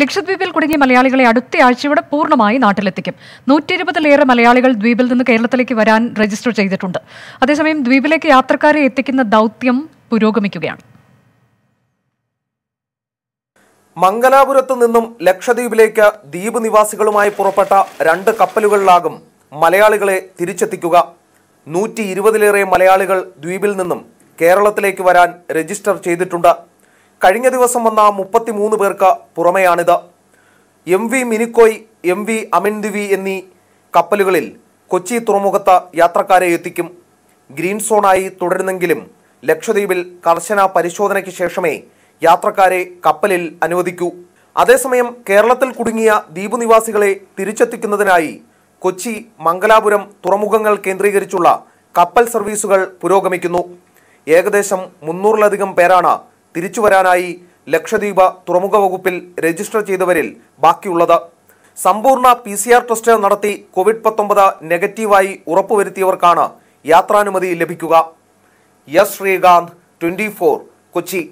ലക്ഷദ്വീപിൽ കുടുങ്ങിയ മലയാളികളെ അടുത്ത ആഴ്ചയോടെ പൂർണ്ണമായി നാട്ടിലെത്തിക്കും നൂറ്റി ഇരുപതിലേറെ മലയാളികൾ ദ്വീപിൽ നിന്ന് കേരളത്തിലേക്ക് വരാൻ രജിസ്റ്റർ ചെയ്തിട്ടുണ്ട് അതേസമയം ദ്വീപിലേക്ക് യാത്രക്കാരെ എത്തിക്കുന്ന ദൗത്യം പുരോഗമിക്കുകയാണ് മംഗലാപുരത്ത് നിന്നും ലക്ഷദ്വീപിലേക്ക് ദ്വീപ് നിവാസികളുമായി പുറപ്പെട്ട രണ്ട് കപ്പലുകളിലാകും മലയാളികളെ തിരിച്ചെത്തിക്കുക നൂറ്റി ഇരുപതിലേറെ മലയാളികൾ ദ്വീപിൽ നിന്നും കേരളത്തിലേക്ക് വരാൻ രജിസ്റ്റർ ചെയ്തിട്ടുണ്ട് കഴിഞ്ഞ ദിവസം വന്ന മുപ്പത്തിമൂന്ന് പേർക്ക് പുറമെയാണിത് M V Minicoy M V Amindivi എന്നീ കപ്പലുകളിൽ കൊച്ചി തുറമുഖത്ത് യാത്രക്കാരെ എത്തിക്കും ഗ്രീൻ സോണായി തുടരുന്നെങ്കിലും ലക്ഷദ്വീപിൽ കർശന പരിശോധനയ്ക്ക് ശേഷമേ യാത്രക്കാരെ കപ്പലിൽ അനുവദിക്കൂ അതേസമയം കേരളത്തിൽ കുടുങ്ങിയ ദ്വീപ് നിവാസികളെ തിരിച്ചെത്തിക്കുന്നതിനായി കൊച്ചി മംഗലാപുരം തുറമുഖങ്ങൾ കേന്ദ്രീകരിച്ചുള്ള കപ്പൽ സർവീസുകൾ പുരോഗമിക്കുന്നു ഏകദേശം മുന്നൂറിലധികം പേരാണ് തിരിച്ചു വരാനായി ലക്ഷദ്വീപ് തുറമുഖ വകുപ്പിൽ രജിസ്റ്റർ ചെയ്തവരിൽ ബാക്കിയുള്ളത് സമ്പൂർണ്ണ പി സി ആർ ടെസ്റ്റ് നടത്തി കോവിഡ് പത്തൊമ്പത് നെഗറ്റീവായി ഉറപ്പുവരുത്തിയവർക്കാണ് യാത്രാനുമതി ലഭിക്കുക എസ് ശ്രീകാന്ത് ട്വന്റി കൊച്ചി